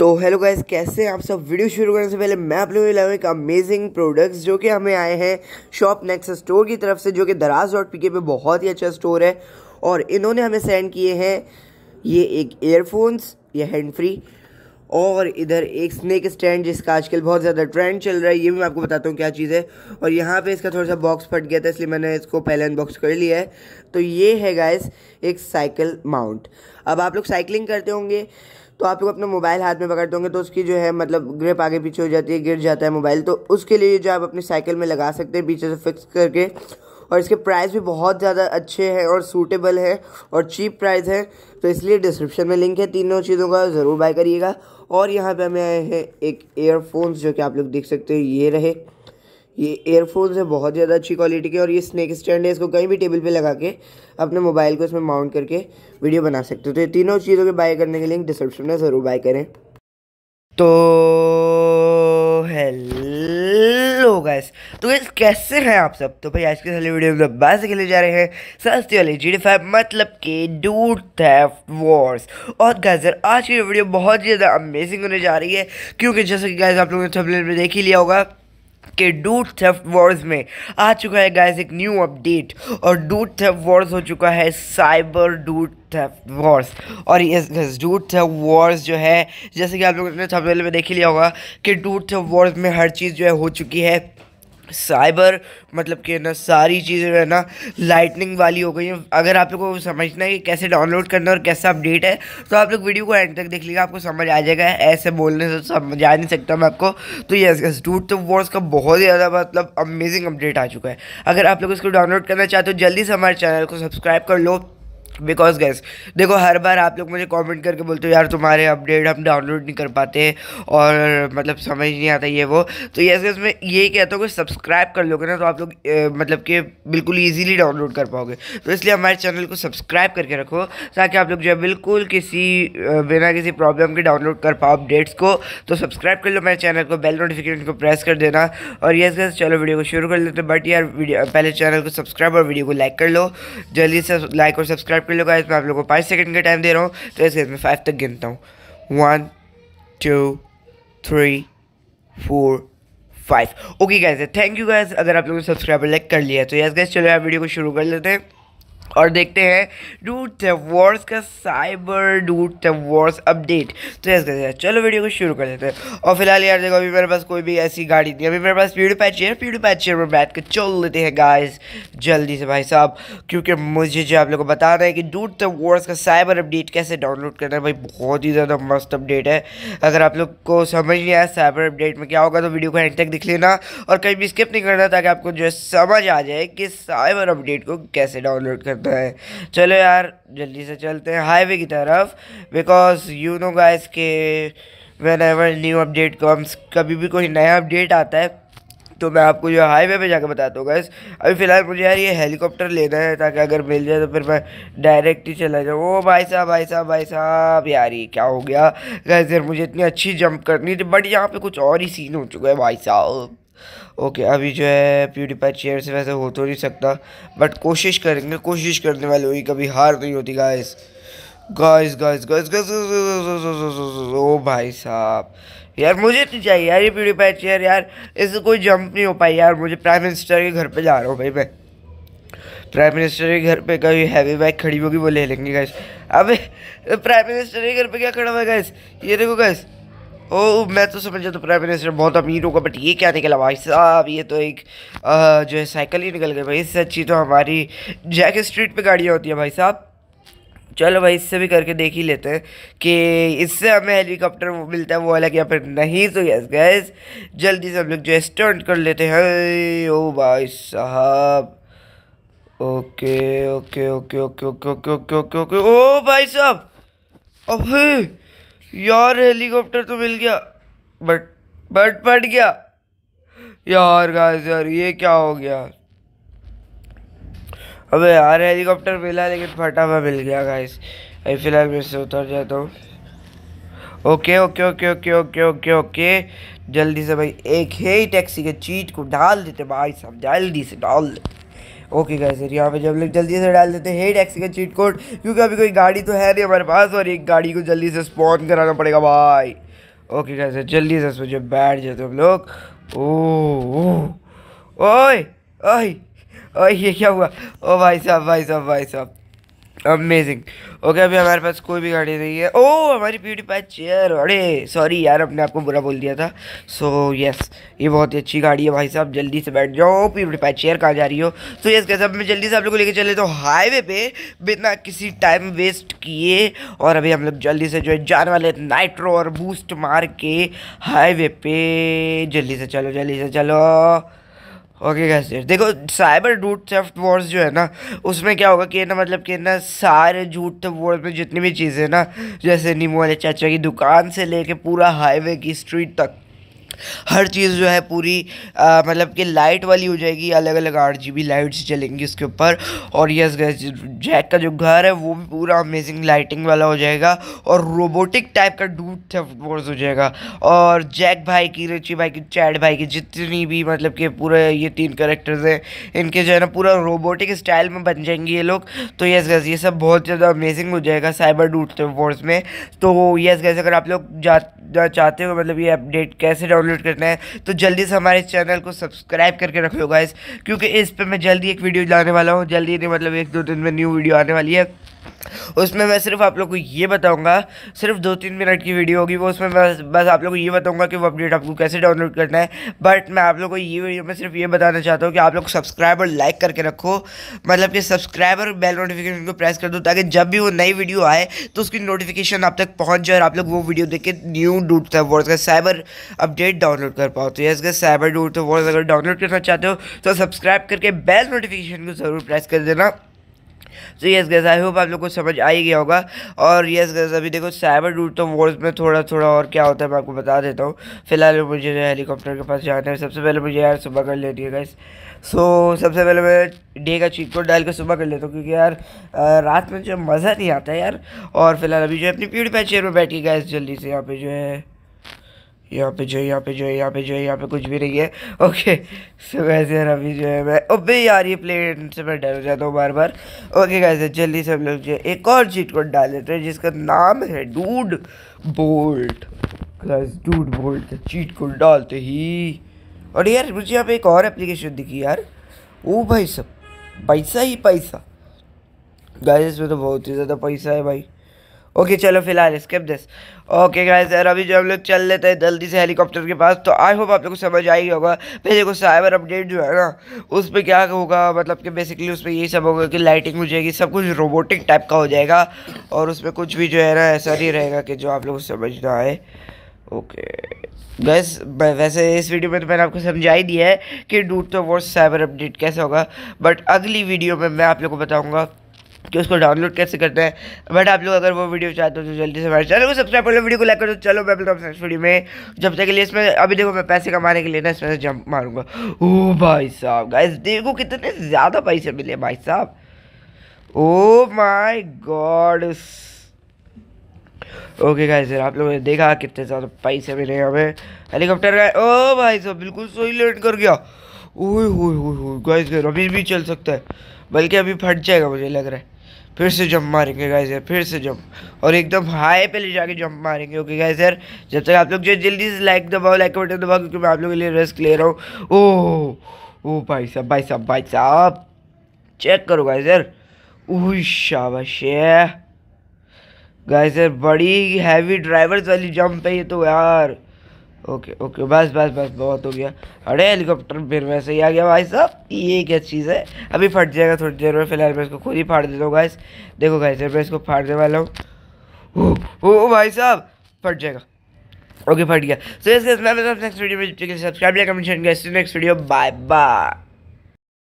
तो hello guys कैसे हैं आप सब वीडियो शुरू करने से पहले मैं आप लोगों के एक अमेजिंग प्रोडक्ट्स जो कि हमें आए हैं शॉप नेक्स्ट स्टोर की तरफ से जो कि दराज डॉट पी के पे बहुत ही अच्छा स्टोर है और इन्होंने हमें सेंड किए हैं ये एक एयरफोन्स ये हैंड फ्री और इधर एक स्नैक स्टैंड जिसका आजकल बहुत ज़्यादा ट्रेंड चल रहा है ये भी मैं आपको बताता हूँ क्या चीज़ है और यहाँ पे इसका थोड़ा सा बॉक्स फट गया था इसलिए मैंने इसको पहले अनबॉक्स कर लिया है तो ये है गाइस एक साइकिल माउंट अब आप लोग साइकिलिंग करते होंगे तो आप लोग अपना मोबाइल हाथ में पकड़ दोगे तो उसकी जो है मतलब ग्रिप आगे पीछे हो जाती है गिर जाता है मोबाइल तो उसके लिए जो आप अपनी साइकिल में लगा सकते हैं पीछे से फिक्स करके और इसके प्राइस भी बहुत ज़्यादा अच्छे हैं और सूटेबल है और चीप प्राइस है तो इसलिए डिस्क्रिप्शन में लिंक है तीनों चीज़ों का ज़रूर बाय करिएगा और यहाँ पे हमें आए हैं एक एयरफोन्स जो कि आप लोग देख सकते हो ये रहे ये एयरफोन्स है बहुत ज़्यादा अच्छी क्वालिटी के और ये स्नैक स्टैंड है इसको कहीं भी टेबल पे लगा के अपने मोबाइल को इसमें माउंट करके वीडियो बना सकते हो तो ये तीनों चीज़ों के बाय करने के लिंक डिस्क्रिप्शन में ज़रूर बाय करें तो हेलो गैस तो गैस कैसे हैं आप सब तो भाई आज के सारे वीडियो में बाहर से खेले जा रहे हैं सस्ती वाली जी फाइव मतलब कि डूड थेफ्ट वॉर्स और गैस आज की वीडियो बहुत ज़्यादा अमेजिंग होने जा रही है क्योंकि जैसे कि गैस आप लोगों ने थंबनेल में देख ही लिया होगा के डूट थेफ्ट वॉर्स में आ चुका है गाइस एक न्यू अपडेट और डूट थेफ्ट वॉर्स हो चुका है साइबर डूट थेफ्ट वॉर्स और ये डूट थेफ्ट वॉर्स जो है जैसे कि आप लोगों ने थंबनेल तो में देख ही लिया होगा कि डूट थेफ्ट वॉर्स में हर चीज़ जो है हो चुकी है साइबर मतलब कि ना सारी चीज़ें है ना लाइटनिंग वाली हो गई हैं अगर आप लोग को समझना है कि कैसे डाउनलोड करना है और कैसा अपडेट है तो आप लोग वीडियो को एंड तक देख लीजिएगा आपको समझ आ जाएगा ऐसे बोलने से तो समझ आ नहीं सकता मैं आपको तो यस यस डूट तो वो उसका बहुत ही ज़्यादा मतलब अमेजिंग अपडेट आ चुका है अगर आप लोग इसको डाउनलोड करना चाहते हो जल्दी से हमारे चैनल को सब्सक्राइब कर लो बिकॉज गैस देखो हर बार आप लोग मुझे कमेंट करके बोलते हो यार तुम्हारे अपडेट हम डाउनलोड नहीं कर पाते और मतलब समझ नहीं आता ये वो तो यस गैस मैं यही कहता हूँ कि सब्सक्राइब कर लोगे ना तो आप लोग मतलब कि बिल्कुल ईजिली डाउनलोड कर पाओगे तो इसलिए हमारे चैनल को सब्सक्राइब करके रखो ताकि आप लोग जो है बिल्कुल किसी बिना किसी प्रॉब्लम के डाउनलोड कर पाओ अपडेट्स को तो सब्सक्राइब कर लो मेरे चैनल को बेल नोटिफिकेशन को प्रेस कर देना और यस गैस चलो वीडियो को शुरू कर लेते बट यार पहले चैनल को सब्सक्राइब और वीडियो को लाइक कर लो जल्दी से लाइक और सब्सक्राइब कर लो मैं आप लोगों को पाँच सेकंड का टाइम दे रहा हूँ तो इस मैं फाइव तक गिनता हूँ one two three four five okay guys thank you guys अगर आप लोगों ने सब्सक्राइबर लाइक कर लिया तो यस गाइस चलो आप वीडियो को शुरू कर लेते हैं और देखते हैं रूट वॉर्स का साइबर रूट वॉर्स अपडेट तो ऐसा करते हैं चलो वीडियो को शुरू कर देते हैं और फिलहाल यार देखो अभी मेरे पास कोई भी ऐसी गाड़ी नहीं अभी मेरे पास पीडू पैच है पीडू पैच में बैठ कर चल लेते हैं गाइस जल्दी से भाई साहब क्योंकि मुझे जो आप लोग को बता रहे हैं कि रूट वॉर्स का साइबर अपडेट कैसे डाउनलोड करना है भाई बहुत ही ज़्यादा मस्त अपडेट है अगर आप लोग को समझ नहीं आया साइबर अपडेट में क्या होगा तो वीडियो को एंड तक दिख लेना और कहीं भी स्किप नहीं करना ताकि आपको जो है समझ आ जाए कि साइबर अपडेट को कैसे डाउनलोड करना सकता है चलो यार जल्दी से चलते हैं हाईवे की तरफ बिकॉज यू नो गाइस के whenever new update comes कभी भी कोई नया अपडेट आता है तो मैं आपको जो हाईवे पे जाकर बताता हूँ गैस अभी फ़िलहाल मुझे यार ये हेलीकॉप्टर लेना है ताकि अगर मिल जाए तो फिर मैं डायरेक्ट ही चला जाऊँ ओ भाई साहब भाई साहब भाई साहब यार ये क्या हो गया गैस यार मुझे इतनी अच्छी जंप करनी थी बट यहाँ पे कुछ और ही सीन हो चुका है भाई साहब ओके अभी जो है प्यूडीपाई चेयर से वैसे हो तो नहीं सकता बट कोशिश करेंगे कोशिश करने वाले हुई कभी हार नहीं होती guys guys guys guys guys ओ भाई साहब यार मुझे तो चाहिए यार ये प्यूडीपाई चेयर यार इससे कोई जंप नहीं हो पाई यार मुझे प्राइम मिनिस्टर के घर पर जा रहा हूँ भाई मैं प्राइम मिनिस्टर के घर पे कभी हैवी बाइक खड़ी होगी वो ले लेंगे गैस अबे प्राइम मिनिस्टर के घर पे क्या खड़ा हुआ है गैस ये देखो गैस ओ मैं तो समझा तो प्राइम मिनिस्टर बहुत अमीर होगा बट ये क्या निकला भाई साहब ये तो एक आ, जो है साइकिल ही निकल गई भाई इससे अच्छी तो हमारी जैक स्ट्रीट पे गाड़ियाँ होती हैं भाई साहब चलो भाई इससे भी करके देख ही लेते हैं कि इससे हमें हेलीकॉप्टर मिलता है वो अलग या फिर नहीं तो यस गैस जल्दी से हम लोग जो है स्टंट कर लेते हैं हम्म, ओ भाई साहब okay okay okay okay okay okay okay okay ओ भाई साहब अभी यार हेलीकॉप्टर तो मिल गया बट बट पट गया यार गाइस यार ये क्या हो गया अबे यार हेलीकॉप्टर मिला लेकिन फटा हुआ मिल गया गाइस अभी फिलहाल मैं से उतर जाता हूँ okay okay okay okay okay okay okay जल्दी से भाई एक ही टैक्सी के चीट को डाल देते भाई साहब जल्दी से डाल देते ओके गए सर यहाँ पे जब लोग जल्दी से डाल देते हैं टैक्सी का चीट कोड क्योंकि अभी कोई गाड़ी तो है नहीं हमारे पास और एक गाड़ी को जल्दी से स्पॉन कराना पड़ेगा भाई ओके गए सर जल्दी से मुझे बैठ जाते हम लोग ओ oh, oh. ओह ये क्या हुआ ओ भाई साहब भाई साहब भाई साहब अमेजिंग ओके अभी हमारे पास कोई भी गाड़ी नहीं है ओ हमारी ब्यूटी पाई चेयर अरे सॉरी यार अपने आपको बुरा बोल दिया था सो so, यस yes, ये बहुत ही अच्छी गाड़ी है भाई साहब जल्दी से बैठ जाओ ब्यूटी पाई चेयर कहाँ जा रही हो सो यस कैसे अब मैं जल्दी से आप लोग को लेके चले तो हाईवे पे बिना किसी टाइम वेस्ट किए और अभी हम लोग जल्दी से जो है जाने वाले नाइट्रो और बूस्ट मार के हाईवे पे जल्दी से चलो जल्दी से चलो ओके गैस देखो साइबर डूट सेफ्ट वॉर्स जो है ना उसमें क्या होगा कि ना मतलब कि ना सारे झूठ वर्ल्ड में जितनी भी चीज़ें ना जैसे नीमू वाले चाचा की दुकान से लेके पूरा हाईवे की स्ट्रीट तक हर चीज़ जो है पूरी मतलब कि लाइट वाली हो जाएगी अलग अलग आठ जी बी लाइट्स चलेंगी उसके ऊपर और यस गैस जैक का जो घर है वो भी पूरा अमेजिंग लाइटिंग वाला हो जाएगा और रोबोटिक टाइप का डूट फोर्स हो जाएगा और जैक भाई की रिची भाई की चैड भाई की जितनी भी मतलब कि पूरे ये तीन करेक्टर्स हैं इनके जो है ना पूरा रोबोटिक स्टाइल में बन जाएंगे ये लोग तो यस गैस ये सब बहुत ज़्यादा अमेजिंग हो जाएगा साइबर डूट फोर्स में तो यस गैस अगर आप लोग जा चाहते हो मतलब ये अपडेट कैसे डाउन डाउनलोड करना है तो जल्दी से हमारे चैनल को सब्सक्राइब करके रख लो गाइस क्योंकि इस पर मैं जल्दी एक वीडियो लाने वाला हूँ जल्दी नहीं मतलब एक दो दिन में न्यू वीडियो आने वाली है उसमें मैं सिर्फ आप लोग को ये बताऊंगा सिर्फ दो तीन मिनट की वीडियो होगी वो उसमें बस बस आप लोग को ये बताऊंगा कि वो अपडेट आपको कैसे डाउनलोड करना है बट मैं आप लोग को ये वीडियो में सिर्फ ये बताना चाहता हूँ कि आप लोग सब्सक्राइब और लाइक करके रखो मतलब कि सब्सक्राइब और बेल नोटिफिकेशन को प्रेस कर दो ताकि जब भी वो नई वीडियो आए तो उसकी नोटिफिकेशन आप तक पहुँच जाए और आप लोग वो वीडियो देख के न्यू डूट था वर्ड का साइबर अपडेट डाउनलोड कर पाओ तो इसका साइबर डूट वर्ड अगर डाउनलोड करना चाहते हो तो सब्सक्राइब करके बेल नोटिफिकेशन को ज़रूर प्रेस कर देना so yes guys I hope आप लोग को समझ आ ही गया होगा और यस गैस अभी देखो साइबर रूट तो वॉर्स में थोड़ा थोड़ा और क्या होता है मैं आपको बता देता हूँ फिलहाल मुझे हेलीकॉप्टर के पास जाना है सबसे पहले मुझे यार सुबह कर लेती है गैस सो सबसे पहले मैं डे का चीट कोड डाल के सुबह कर लेता हूँ क्योंकि यार रात में जो मज़ा नहीं आता यार और फिलहाल अभी जो है अपनी प्यूडी पैचेयर में बैठी गैस जल्दी से यहाँ पे जो है यहाँ पे जो है यहाँ पे जो है यहाँ पे जो है यहाँ पे कुछ भी नहीं है ओके सो कैसे यार अभी जो है मैं अबे यार ये प्लेन से मैं डर जाता हूँ बार बार ओके कैसे जल्दी से हम लोग जो है एक और चीट कोड डाल देते हैं जिसका नाम है Dude Bolt Dude Bolt cheat code डालते ही और यार मुझे यहाँ पे एक और एप्लीकेशन दिखी यार ओ भाई सब पैसा ही पैसा गैस इसमें तो बहुत ही ज़्यादा पैसा है भाई ओके चलो फिलहाल स्किप दिस ओके गाइस यार अभी जो हम लोग चल लेते हैं जल्दी से हेलीकॉप्टर के पास तो आई होप आप लोग को समझ आई होगा फिर देखो साइबर अपडेट जो है ना उस पर क्या होगा मतलब कि बेसिकली उस पर यही सब होगा कि लाइटिंग हो जाएगी सब कुछ रोबोटिक टाइप का हो जाएगा और उसमें कुछ भी जो है ना ऐसा नहीं रहेगा कि जो आप लोग को समझ ना आए ओके बस वैसे इस वीडियो में तो मैंने आपको समझा ही दिया है कि डूट तो वो साइबर अपडेट कैसे होगा बट अगली वीडियो में मैं आप लोग को बताऊँगा कि उसको डाउनलोड कैसे करते हैं बट आप लोग अगर वो वीडियो चाहते हो तो जल्दी से हमारे चैनल को सब्सक्राइब कर लो वीडियो को लाइक दो चलो मैं बताऊँ नेक्स्ट वीडियो में जब तक के लिए इसमें अभी देखो मैं पैसे कमाने के लिए ना इसमें जंप मारूंगा ओ भाई साहब गाइस देखो कितने ज़्यादा पैसे मिले भाई साहब oh my god okay guys आप लोगों ने देखा कितने ज़्यादा पैसे मिले हमें हेलीकॉप्टर गए ओ भाई साहब बिल्कुल सोई लेट कर गया ओह हो गाइस अभी भी चल सकता है बल्कि अभी फट जाएगा मुझे लग रहा है फिर से जंप मारेंगे गाइस यार फिर से जंप और एकदम हाई पे ले जाके जंप मारेंगे ओके गाइस यार जब तक आप लोग जो जल्दी से लाइक दबाओ लाइक बटन दबाओ क्योंकि मैं आप लोगों के लिए रिस्क ले रहा हूँ ओह ओह भाई साहब भाई साहब भाई साहब चेक करो गाइस यार ओह शाबाश गाइस यार बड़ी हैवी ड्राइवर्स वाली जंप है ये तो यार ओके ओके बस बस बस बहुत हो गया अरे हेलीकॉप्टर फिर वैसे ही आ गया भाई साहब ये क्या चीज़ है अभी फट जाएगा थोड़ी देर में फिलहाल मैं इसको खुद ही फाड़ देता हूँ गाइस देखो गाइस मैं इसको फाड़ने वाला हूँ ओ भाई साहब फट जाएगा ओके फट गया सो इसके नेक्स्ट वीडियो में सब्सक्राइब या comment next video bye bye